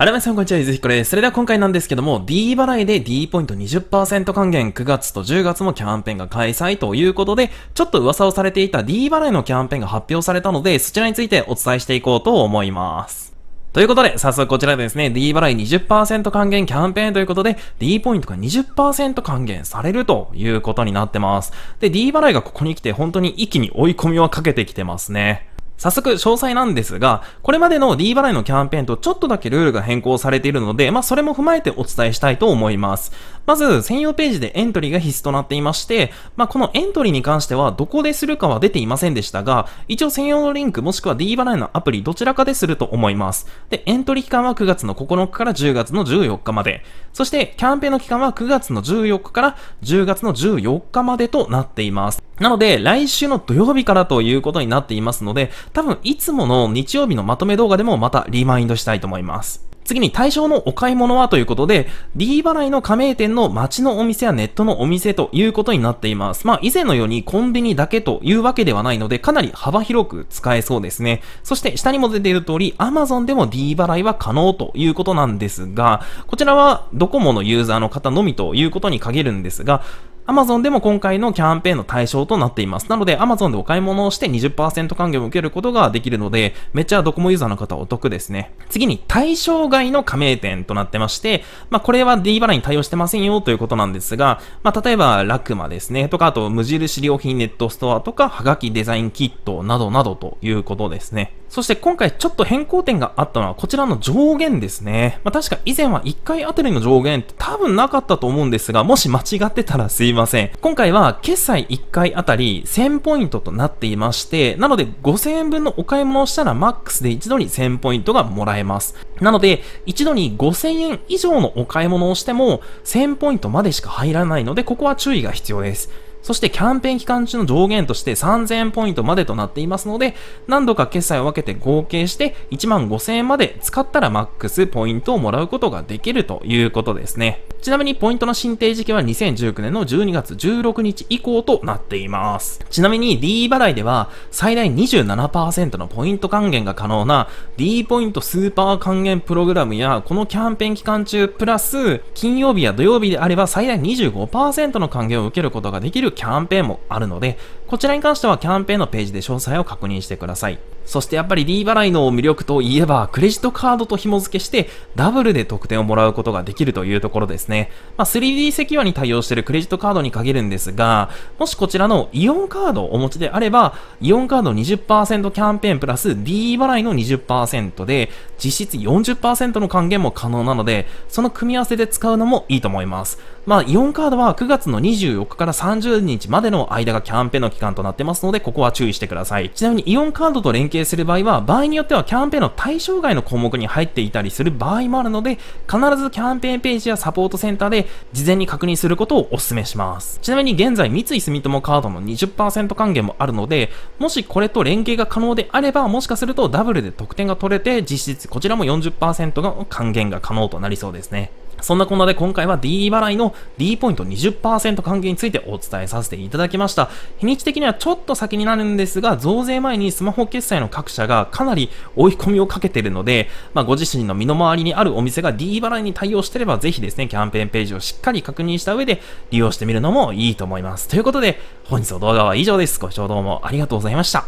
あらめさんこんにちは、ゆずひこです。それでは今回なんですけども、D 払いで D ポイント20%還元、9月と10月のキャンペーンが開催ということで、ちょっと噂をされていた D 払いのキャンペーンが発表されたので、そちらについてお伝えしていこうと思います。ということで、早速こちらですね、D 払い20%還元キャンペーンということで、D ポイントが20%還元されるということになってます。で、D 払いがここに来て本当に一気に追い込みはかけてきてますね。早速、詳細なんですが、これまでの D 払いのキャンペーンとちょっとだけルールが変更されているので、まあ、それも踏まえてお伝えしたいと思います。まず、専用ページでエントリーが必須となっていまして、まあ、このエントリーに関しては、どこでするかは出ていませんでしたが、一応専用のリンクもしくは D 払いのアプリどちらかですると思います。で、エントリー期間は9月の9日から10月の14日まで。そして、キャンペーンの期間は9月の14日から10月の14日までとなっています。なので、来週の土曜日からということになっていますので、多分いつもの日曜日のまとめ動画でもまたリマインドしたいと思います。次に対象のお買い物はということで、D 払いの加盟店の街のお店やネットのお店ということになっています。まあ以前のようにコンビニだけというわけではないので、かなり幅広く使えそうですね。そして下にも出ている通り、Amazon でも D 払いは可能ということなんですが、こちらはドコモのユーザーの方のみということに限るんですが、Amazon でも今回のキャンペーンの対象となっています。なので Amazon でお買い物をして20%還元を受けることができるので、めっちゃドコモユーザーの方お得ですね。次に対象外の加盟店となってまして、まあ、これは D 払いに対応してませんよということなんですが、まあ、例えばラクマですね、とか、あと無印良品ネットストアとか、はがきデザインキットなどなどということですね。そして今回ちょっと変更点があったのはこちらの上限ですね。まあ、確か以前は1回あたりの上限って多分なかったと思うんですが、もし間違ってたらすいません。今回は決済1回あたり1000ポイントとなっていまして、なので5000円分のお買い物をしたらマックスで一度に1000ポイントがもらえます。なので一度に5000円以上のお買い物をしても1000ポイントまでしか入らないので、ここは注意が必要です。そしてキャンペーン期間中の上限として3000ポイントまでとなっていますので、何度か決済を分けて合計して1万5000円まで使ったらマックスポイントをもらうことができるということですね。ちなみにポイントの申請時期は2019年の12月16日以降となっています。ちなみに D 払いでは最大27%のポイント還元が可能な D ポイントスーパー還元プログラムやこのキャンペーン期間中プラス金曜日や土曜日であれば最大25%の還元を受けることができるキャンペーンもあるので、こちらに関してはキャンペーンのページで詳細を確認してください。そしてやっぱり D 払いの魅力といえば、クレジットカードと紐付けして、ダブルで得点をもらうことができるというところですね。まあ、3D セキュアに対応しているクレジットカードに限るんですが、もしこちらのイオンカードをお持ちであれば、イオンカード20%キャンペーンプラス D 払いの20%で、実質40%の還元も可能なので、その組み合わせで使うのもいいと思います。まあ、イオンカードは9月の24日から30日までの間がキャンペーンの期間となってますので、ここは注意してください。ちなみにイオンカードと連携する場合は、場合によってはキャンペーンの対象外の項目に入っていたりする場合もあるので、必ずキャンペーンページやサポートセンターで事前に確認することをお勧めします。ちなみに現在、三井住友カードの20%還元もあるので、もしこれと連携が可能であれば、もしかするとダブルで得点が取れて、実質こちらも40%の還元が可能となりそうですね。そんなこんなで今回は D 払いの D ポイント20%還元についてお伝えさせていただきました。日にち的にはちょっと先になるんですが、増税前にスマホ決済の各社がかなり追い込みをかけているので、まあ、ご自身の身の回りにあるお店が D 払いに対応してれば、ぜひですね、キャンペーンページをしっかり確認した上で利用してみるのもいいと思います。ということで、本日の動画は以上です。ご視聴どうもありがとうございました。